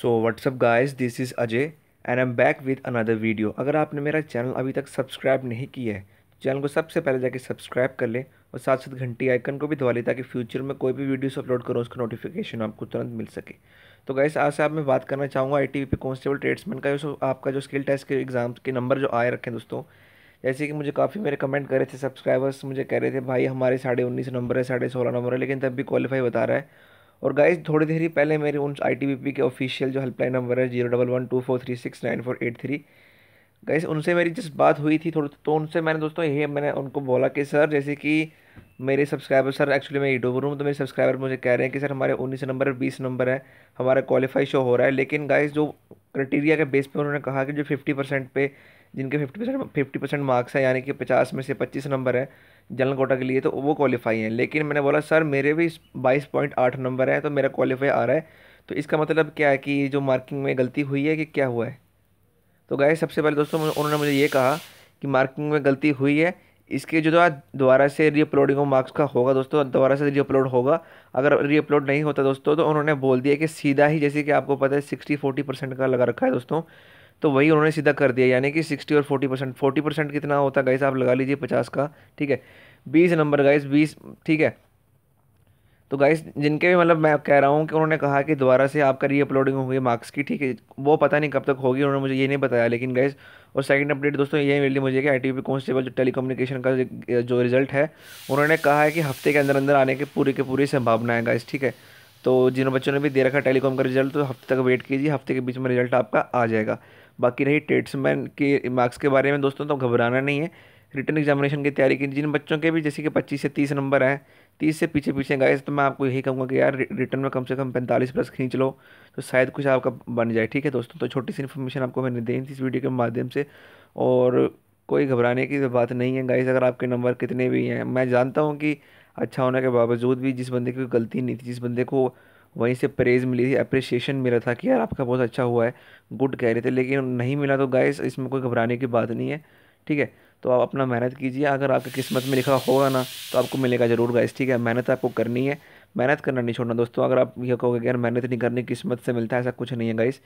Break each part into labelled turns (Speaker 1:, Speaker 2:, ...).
Speaker 1: so what's up guys this is Ajay and I am back with another video अगर आपने मेरा channel अभी तक सब्सक्राइब नहीं किया है तो चैनल को सबसे पहले जाके सब्सक्राइब कर लें और साथ साथ घंटी आइकन को भी दबा लें ताकि फ्यूचर में कोई भी वीडियोस अपलोड करो उसका नोटिफिकेशन आपको तुरंत मिल सके तो गाइस आज से आप मैं बात करना चाहूँगा आई टी कॉन्स्टेबल ट्रेड्समैन का जो आपका जो स्किल टेस्ट के एग्ज़ाम के नंबर जो आए रखें दोस्तों जैसे कि मुझे काफ़ी मेरे कमेंट कर रहे थे सब्सक्राइबर्स मुझे कह रहे थे भाई हमारे साढ़े उन्नीस नंबर है साढ़े सोलह नंबर है लेकिन तब भी क्वालिफाई बता रहा है और गाइज थोड़ी देर ही पहले मेरे उन आई के ऑफिशियल जो हेल्पलाइन नंबर है zero double one two four three six nine four eight three guys उनसे मेरी जिस बात हुई थी थोड़ी तो उनसे मैंने दोस्तों यही मैंने उनको बोला कि सर जैसे कि मेरे सब्सक्राइबर सर एक्चुअली मैं यूट्यूबर हूँ तो मेरे सब्सक्राइबर मुझे कह रहे हैं कि सर हमारे उन्नीस नंबर है बीस नंबर है हमारा क्वालिफाई शो हो रहा है लेकिन गाइज जो क्राइटेरिया के बेस पर उन्होंने कहा कि जो फिफ्टी परसेंट पे जिनके fifty percent fifty percent marks हैं यानी कि पचास में से पच्चीस नंबर है जनरल कोटा के लिए तो वो क्वालिफाई हैं लेकिन मैंने बोला सर मेरे भी बाईस पॉइंट आठ नंबर है तो मेरा क्वालिफाई आ रहा है तो इसका मतलब क्या है कि जो मार्किंग में गलती हुई है कि क्या हुआ है तो गाय सबसे पहले दोस्तों उन्होंने मुझे ये कहा कि मार्किंग में गलती हुई है इसके जो दोबारा से रीअपलोडिंग ऑफ मार्क्स का होगा दोस्तों दोबारा से रीअपलोड होगा अगर रीअपलोड नहीं होता दोस्तों तो उन्होंने बोल दिया कि सीधा ही जैसे कि आपको पता है सिक्सटी फोर्टी परसेंट का लगा रखा है दोस्तों तो वही उन्होंने सीधा कर दिया यानी कि सिक्सटी और फोर्टी परसेंट फोर्टी परसेंट कितना होता है गाइस आप लगा लीजिए पचास का ठीक है बीस नंबर गाइस बीस ठीक है तो गाइस जिनके भी मतलब मैं कह रहा हूँ कि उन्होंने कहा कि दोबारा से आपका री अपलोडिंग होगी मार्क्स की ठीक है वो पता नहीं कब तक होगी उन्होंने मुझे ये नहीं बताया लेकिन गाइस और सेकंड अपडेट दोस्तों ये मिली मुझे कि आई टी कांस्टेबल जो टेलीकम्युनिकेशन का जो रिज़ल्ट है उन्होंने कहा है कि हफ्ते के अंदर अंदर आने की पूरी की पूरी संभावना है गाइस ठीक है तो जिन बच्चों ने भी दे रखा टेलीकॉम का रिजल्ट तो हफ्ते तक वेट कीजिए हफ्ते के बीच में रिजल्ट आपका आ जाएगा बाकी रही ट्रेड्समैन के मार्क्स के बारे में दोस्तों तो घबराना नहीं है रिटर्न एग्जामिनेशन की तैयारी की जिन बच्चों के भी जैसे कि पच्चीस से तीस नंबर हैं तीस से पीछे पीछे गए तो मैं आपको यही कहूँगा कि यार रिटर्न में कम से कम पैंतालीस प्लस खींच लो तो शायद कुछ आपका बन जाए ठीक है दोस्तों तो छोटी सी इन्फॉर्मेशन आपको मैंने दी इस वीडियो के माध्यम से और कोई घबराने की बात नहीं है गाइस अगर आपके नंबर कितने भी हैं मैं जानता हूँ कि अच्छा होने के बावजूद भी जिस बंदे की गलती नहीं थी जिस बंदे को वहीं से प्रेज़ मिली थी अप्रिसिएशन मिला था कि यार आपका बहुत अच्छा हुआ है गुड कह रहे थे लेकिन नहीं मिला तो गाइस इसमें कोई घबराने की बात नहीं है ठीक है तो आप अपना मेहनत कीजिए अगर आपकी किस्मत में लिखा होगा ना तो आपको मिलेगा ज़रूर गाइस ठीक है मेहनत आपको करनी है मेहनत करना नहीं छोड़ना दोस्तों अगर आप यह कहोगे कि यार मेहनत नहीं करनी किस्मत से मिलता है ऐसा कुछ नहीं है गाइस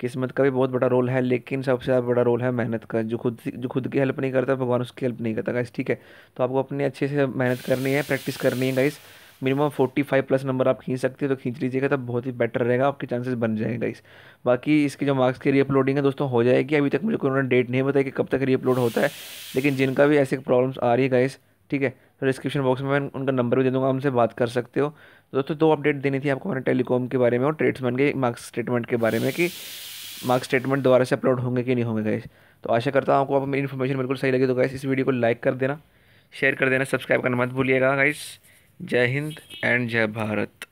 Speaker 1: किस्मत का भी बहुत बड़ा रोल है लेकिन सबसे ज़्यादा बड़ा रोल है मेहनत का जो खुद जो खुद की हेल्प नहीं करता भगवान उसकी हेल्प नहीं करता गाइस ठीक है तो आपको अपने अच्छे से मेहनत करनी है प्रैक्टिस करनी है guys minimum forty five plus number आप खींच सकते हो तो खींच लीजिएगा तब बहुत ही बेटर रहेगा आपके चांसेस बन जाएंगे गाइस बाकी इसकी जो मार्क्स की रीअपलोडिंग है दोस्तों हो जाएगी अभी तक मुझे कोई उन्होंने डेट नहीं बताया कि कब तक रीअपलोड होता है लेकिन जिनका भी ऐसे प्रॉब्लम्स आ रही है गाइस ठीक है तो डिस्क्रिप्शन बॉक्स में मैं उनका नंबर भी दे दूँगा उनसे बात कर सकते हो दोस्तों दो अपडेट देनी थी आपको हमारे टेलीकॉम के बारे में और ट्रेड्समैन के मार्क्स स्टेटमेंट के बारे में कि मार्क्स स्टेटमेंट दोबारा से अपलोड होंगे कि नहीं होंगे गाइस तो आशा करता हूँ आपको आप मेरी इन्फॉर्मेशन बिल्कुल सही लगे तो गाइस इस वीडियो को लाइक कर देना शेयर कर देना सब्सक्राइब करना मत भूलिएगा गाइस जय हिंद एंड जय भारत